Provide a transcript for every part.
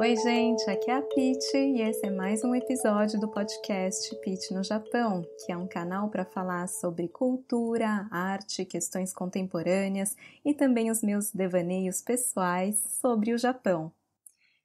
Oi, gente, aqui é a Pete e esse é mais um episódio do podcast Pete no Japão, que é um canal para falar sobre cultura, arte, questões contemporâneas e também os meus devaneios pessoais sobre o Japão.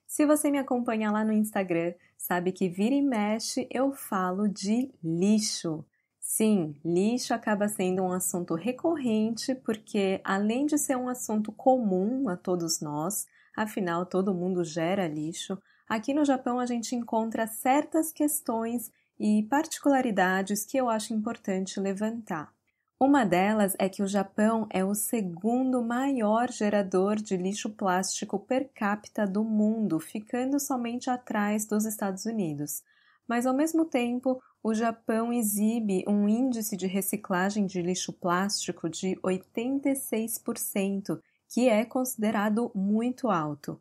Se você me acompanha lá no Instagram, sabe que vira e mexe eu falo de lixo. Sim, lixo acaba sendo um assunto recorrente porque, além de ser um assunto comum a todos nós, afinal todo mundo gera lixo, aqui no Japão a gente encontra certas questões e particularidades que eu acho importante levantar. Uma delas é que o Japão é o segundo maior gerador de lixo plástico per capita do mundo, ficando somente atrás dos Estados Unidos. Mas ao mesmo tempo, o Japão exibe um índice de reciclagem de lixo plástico de 86%, que é considerado muito alto.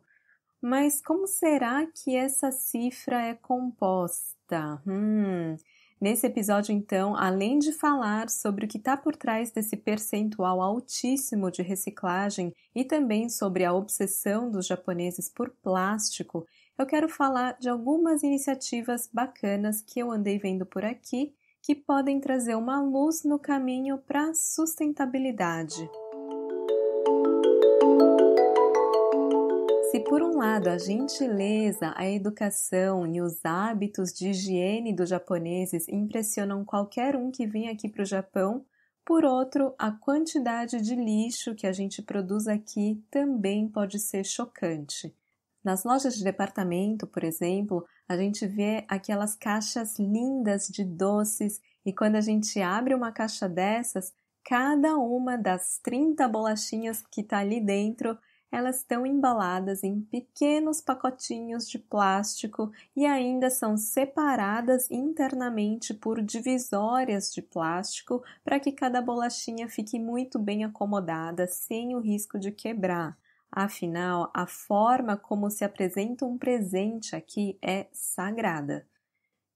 Mas como será que essa cifra é composta? Hum. Nesse episódio, então, além de falar sobre o que está por trás desse percentual altíssimo de reciclagem e também sobre a obsessão dos japoneses por plástico, eu quero falar de algumas iniciativas bacanas que eu andei vendo por aqui que podem trazer uma luz no caminho para a sustentabilidade. Se por um lado a gentileza, a educação e os hábitos de higiene dos japoneses impressionam qualquer um que vem aqui para o Japão, por outro, a quantidade de lixo que a gente produz aqui também pode ser chocante. Nas lojas de departamento, por exemplo, a gente vê aquelas caixas lindas de doces e quando a gente abre uma caixa dessas, cada uma das 30 bolachinhas que está ali dentro elas estão embaladas em pequenos pacotinhos de plástico e ainda são separadas internamente por divisórias de plástico para que cada bolachinha fique muito bem acomodada, sem o risco de quebrar. Afinal, a forma como se apresenta um presente aqui é sagrada.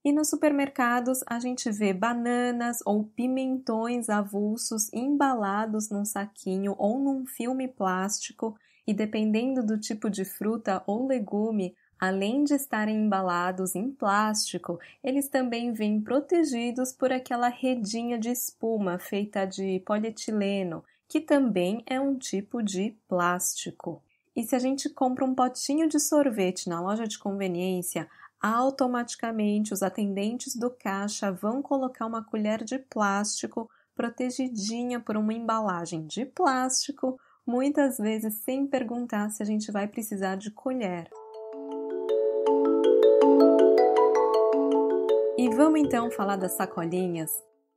E nos supermercados a gente vê bananas ou pimentões avulsos embalados num saquinho ou num filme plástico e dependendo do tipo de fruta ou legume, além de estarem embalados em plástico, eles também vêm protegidos por aquela redinha de espuma feita de polietileno, que também é um tipo de plástico. E se a gente compra um potinho de sorvete na loja de conveniência, automaticamente os atendentes do caixa vão colocar uma colher de plástico protegidinha por uma embalagem de plástico muitas vezes sem perguntar se a gente vai precisar de colher. E vamos então falar das sacolinhas?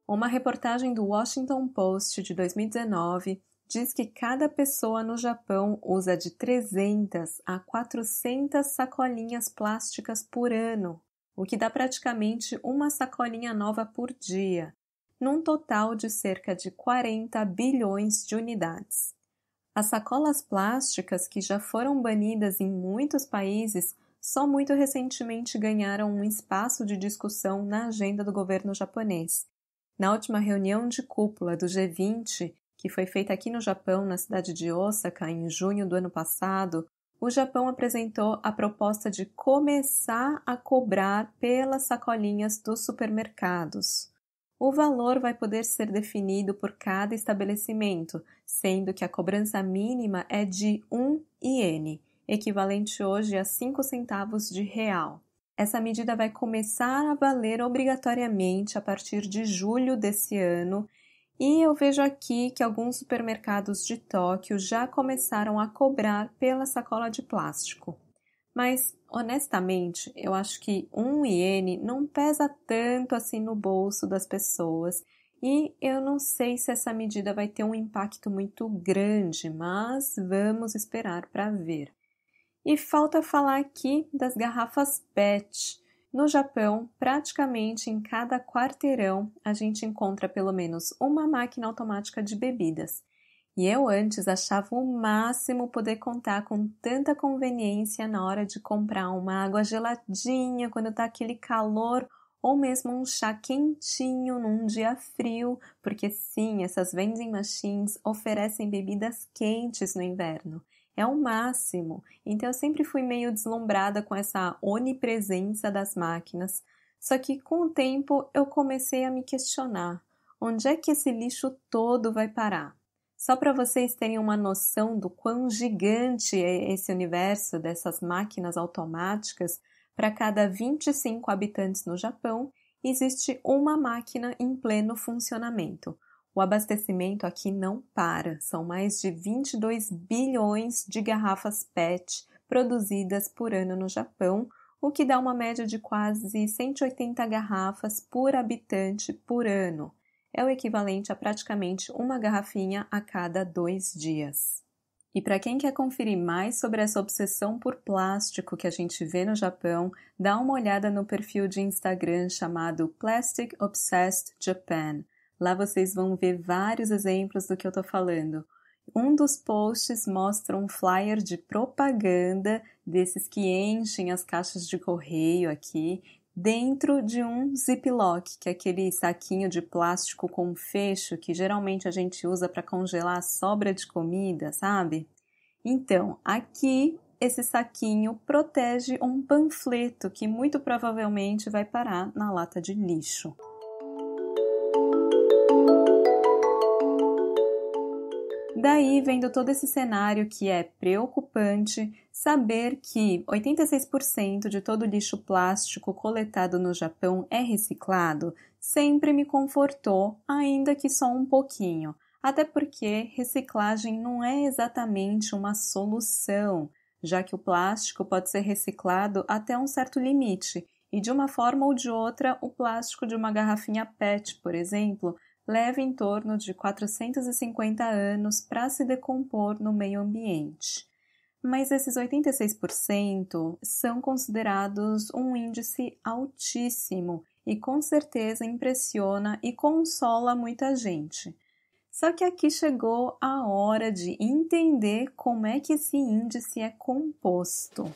Uma reportagem do Washington Post de 2019 diz que cada pessoa no Japão usa de 300 a 400 sacolinhas plásticas por ano, o que dá praticamente uma sacolinha nova por dia, num total de cerca de 40 bilhões de unidades. As sacolas plásticas, que já foram banidas em muitos países, só muito recentemente ganharam um espaço de discussão na agenda do governo japonês. Na última reunião de cúpula do G20, que foi feita aqui no Japão, na cidade de Osaka, em junho do ano passado, o Japão apresentou a proposta de começar a cobrar pelas sacolinhas dos supermercados. O valor vai poder ser definido por cada estabelecimento, sendo que a cobrança mínima é de 1 iene, equivalente hoje a 5 centavos de real. Essa medida vai começar a valer obrigatoriamente a partir de julho desse ano. E eu vejo aqui que alguns supermercados de Tóquio já começaram a cobrar pela sacola de plástico. Mas, honestamente, eu acho que um iene não pesa tanto assim no bolso das pessoas e eu não sei se essa medida vai ter um impacto muito grande, mas vamos esperar para ver. E falta falar aqui das garrafas PET. No Japão, praticamente em cada quarteirão a gente encontra pelo menos uma máquina automática de bebidas. E eu antes achava o máximo poder contar com tanta conveniência na hora de comprar uma água geladinha quando tá aquele calor ou mesmo um chá quentinho num dia frio, porque sim, essas vending machines oferecem bebidas quentes no inverno. É o máximo. Então eu sempre fui meio deslumbrada com essa onipresença das máquinas. Só que com o tempo eu comecei a me questionar: onde é que esse lixo todo vai parar? Só para vocês terem uma noção do quão gigante é esse universo dessas máquinas automáticas, para cada 25 habitantes no Japão, existe uma máquina em pleno funcionamento. O abastecimento aqui não para, são mais de 22 bilhões de garrafas PET produzidas por ano no Japão, o que dá uma média de quase 180 garrafas por habitante por ano é o equivalente a praticamente uma garrafinha a cada dois dias. E para quem quer conferir mais sobre essa obsessão por plástico que a gente vê no Japão, dá uma olhada no perfil de Instagram chamado Plastic Obsessed Japan. Lá vocês vão ver vários exemplos do que eu estou falando. Um dos posts mostra um flyer de propaganda desses que enchem as caixas de correio aqui dentro de um ziplock, que é aquele saquinho de plástico com fecho que geralmente a gente usa para congelar a sobra de comida, sabe? Então, aqui esse saquinho protege um panfleto que muito provavelmente vai parar na lata de lixo. Daí, vendo todo esse cenário que é preocupante, saber que 86% de todo o lixo plástico coletado no Japão é reciclado sempre me confortou, ainda que só um pouquinho. Até porque reciclagem não é exatamente uma solução, já que o plástico pode ser reciclado até um certo limite, e de uma forma ou de outra, o plástico de uma garrafinha PET, por exemplo, leva em torno de 450 anos para se decompor no meio ambiente. Mas esses 86% são considerados um índice altíssimo e com certeza impressiona e consola muita gente. Só que aqui chegou a hora de entender como é que esse índice é composto.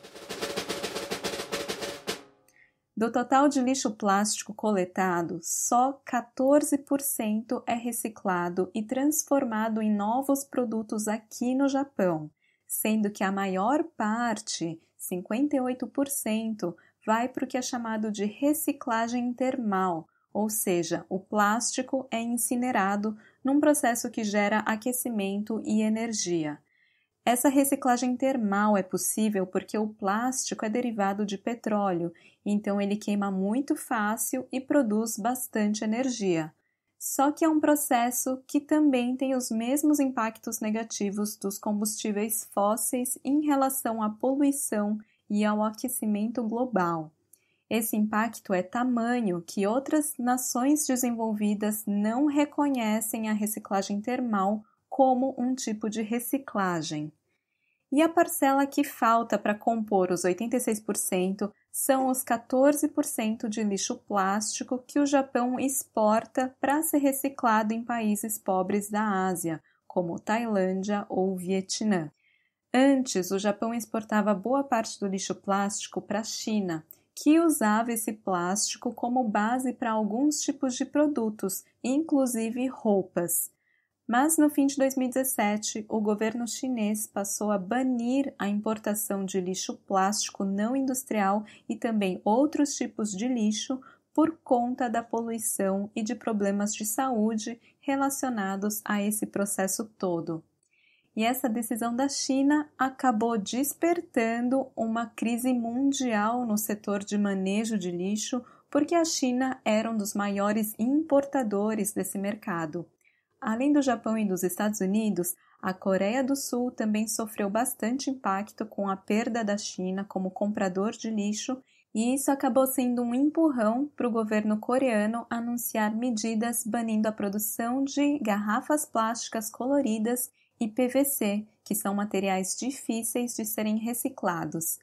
Do total de lixo plástico coletado, só 14% é reciclado e transformado em novos produtos aqui no Japão, sendo que a maior parte, 58%, vai para o que é chamado de reciclagem termal, ou seja, o plástico é incinerado num processo que gera aquecimento e energia. Essa reciclagem termal é possível porque o plástico é derivado de petróleo, então ele queima muito fácil e produz bastante energia. Só que é um processo que também tem os mesmos impactos negativos dos combustíveis fósseis em relação à poluição e ao aquecimento global. Esse impacto é tamanho que outras nações desenvolvidas não reconhecem a reciclagem termal como um tipo de reciclagem. E a parcela que falta para compor os 86% são os 14% de lixo plástico que o Japão exporta para ser reciclado em países pobres da Ásia, como Tailândia ou Vietnã. Antes, o Japão exportava boa parte do lixo plástico para a China, que usava esse plástico como base para alguns tipos de produtos, inclusive roupas. Mas no fim de 2017, o governo chinês passou a banir a importação de lixo plástico não industrial e também outros tipos de lixo por conta da poluição e de problemas de saúde relacionados a esse processo todo. E essa decisão da China acabou despertando uma crise mundial no setor de manejo de lixo, porque a China era um dos maiores importadores desse mercado. Além do Japão e dos Estados Unidos, a Coreia do Sul também sofreu bastante impacto com a perda da China como comprador de lixo, e isso acabou sendo um empurrão para o governo coreano anunciar medidas banindo a produção de garrafas plásticas coloridas e PVC, que são materiais difíceis de serem reciclados.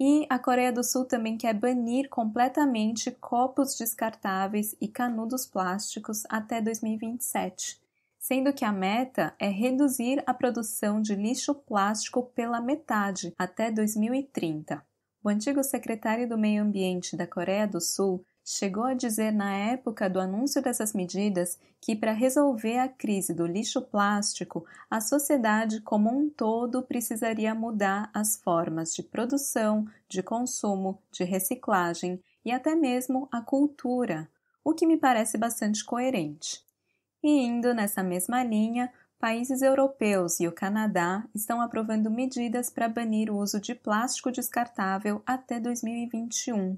E a Coreia do Sul também quer banir completamente copos descartáveis e canudos plásticos até 2027 sendo que a meta é reduzir a produção de lixo plástico pela metade até 2030. O antigo secretário do Meio Ambiente da Coreia do Sul chegou a dizer na época do anúncio dessas medidas que, para resolver a crise do lixo plástico, a sociedade como um todo precisaria mudar as formas de produção, de consumo, de reciclagem e até mesmo a cultura, o que me parece bastante coerente. E indo nessa mesma linha, países europeus e o Canadá estão aprovando medidas para banir o uso de plástico descartável até 2021.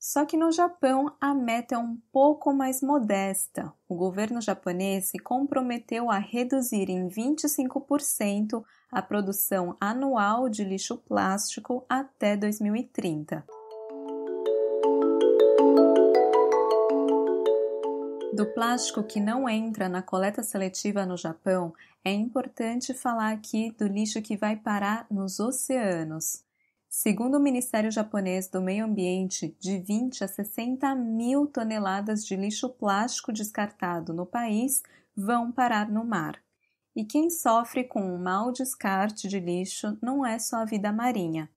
Só que no Japão a meta é um pouco mais modesta. O governo japonês se comprometeu a reduzir em 25% a produção anual de lixo plástico até 2030. Do plástico que não entra na coleta seletiva no Japão, é importante falar aqui do lixo que vai parar nos oceanos. Segundo o Ministério Japonês do Meio Ambiente, de 20 a 60 mil toneladas de lixo plástico descartado no país vão parar no mar. E quem sofre com o um mau descarte de lixo não é só a vida marinha.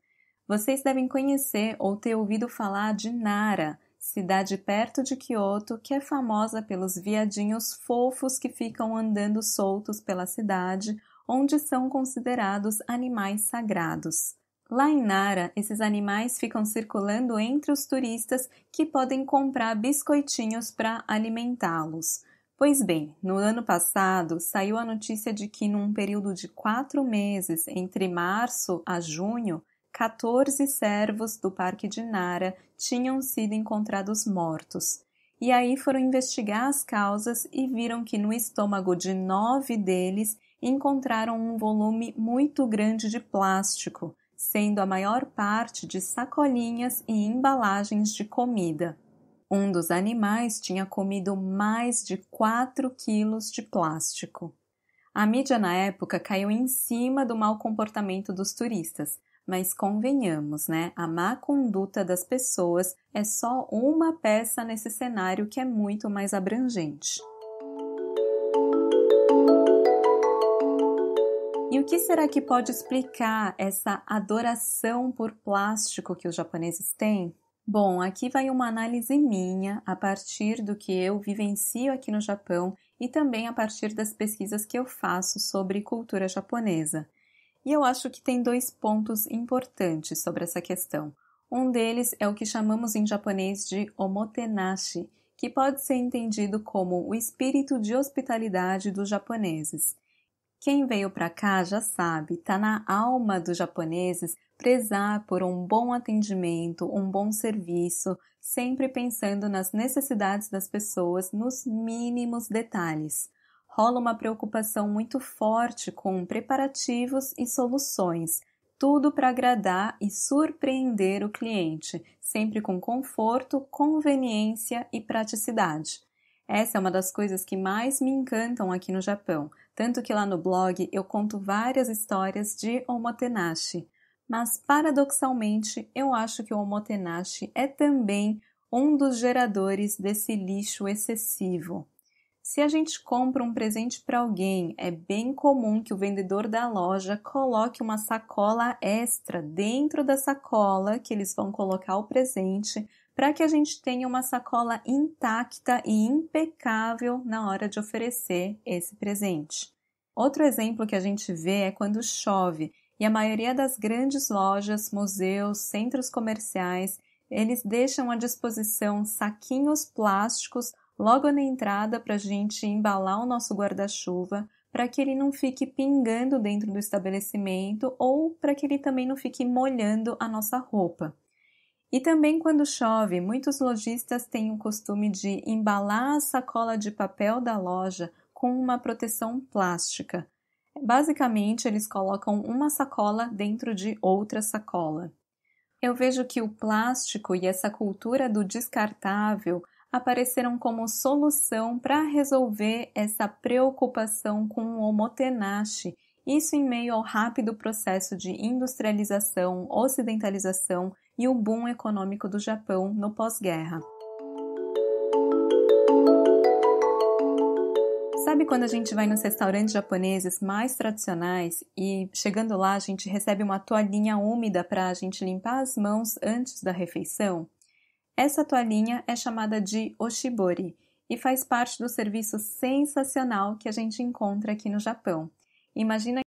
Vocês devem conhecer ou ter ouvido falar de Nara cidade perto de Kyoto que é famosa pelos viadinhos fofos que ficam andando soltos pela cidade, onde são considerados animais sagrados. Lá em Nara, esses animais ficam circulando entre os turistas que podem comprar biscoitinhos para alimentá-los. Pois bem, no ano passado saiu a notícia de que, num período de quatro meses, entre março a junho, 14 servos do Parque de Nara tinham sido encontrados mortos. E aí foram investigar as causas e viram que no estômago de nove deles encontraram um volume muito grande de plástico, sendo a maior parte de sacolinhas e embalagens de comida. Um dos animais tinha comido mais de 4 quilos de plástico. A mídia na época caiu em cima do mau comportamento dos turistas, mas convenhamos, né? A má conduta das pessoas é só uma peça nesse cenário que é muito mais abrangente. E o que será que pode explicar essa adoração por plástico que os japoneses têm? Bom, aqui vai uma análise minha a partir do que eu vivencio aqui no Japão e também a partir das pesquisas que eu faço sobre cultura japonesa. E eu acho que tem dois pontos importantes sobre essa questão. Um deles é o que chamamos em japonês de omotenashi, que pode ser entendido como o espírito de hospitalidade dos japoneses. Quem veio para cá já sabe, está na alma dos japoneses prezar por um bom atendimento, um bom serviço, sempre pensando nas necessidades das pessoas nos mínimos detalhes rola uma preocupação muito forte com preparativos e soluções, tudo para agradar e surpreender o cliente, sempre com conforto, conveniência e praticidade. Essa é uma das coisas que mais me encantam aqui no Japão, tanto que lá no blog eu conto várias histórias de omotenashi. Mas paradoxalmente, eu acho que o omotenashi é também um dos geradores desse lixo excessivo. Se a gente compra um presente para alguém, é bem comum que o vendedor da loja coloque uma sacola extra dentro da sacola que eles vão colocar o presente, para que a gente tenha uma sacola intacta e impecável na hora de oferecer esse presente. Outro exemplo que a gente vê é quando chove, e a maioria das grandes lojas, museus, centros comerciais, eles deixam à disposição saquinhos plásticos logo na entrada para a gente embalar o nosso guarda-chuva, para que ele não fique pingando dentro do estabelecimento ou para que ele também não fique molhando a nossa roupa. E também quando chove, muitos lojistas têm o costume de embalar a sacola de papel da loja com uma proteção plástica. Basicamente, eles colocam uma sacola dentro de outra sacola. Eu vejo que o plástico e essa cultura do descartável apareceram como solução para resolver essa preocupação com o omotenashi, isso em meio ao rápido processo de industrialização, ocidentalização e o boom econômico do Japão no pós-guerra. Sabe quando a gente vai nos restaurantes japoneses mais tradicionais e chegando lá a gente recebe uma toalhinha úmida para a gente limpar as mãos antes da refeição? Essa toalhinha é chamada de oshibori e faz parte do serviço sensacional que a gente encontra aqui no Japão. Imagina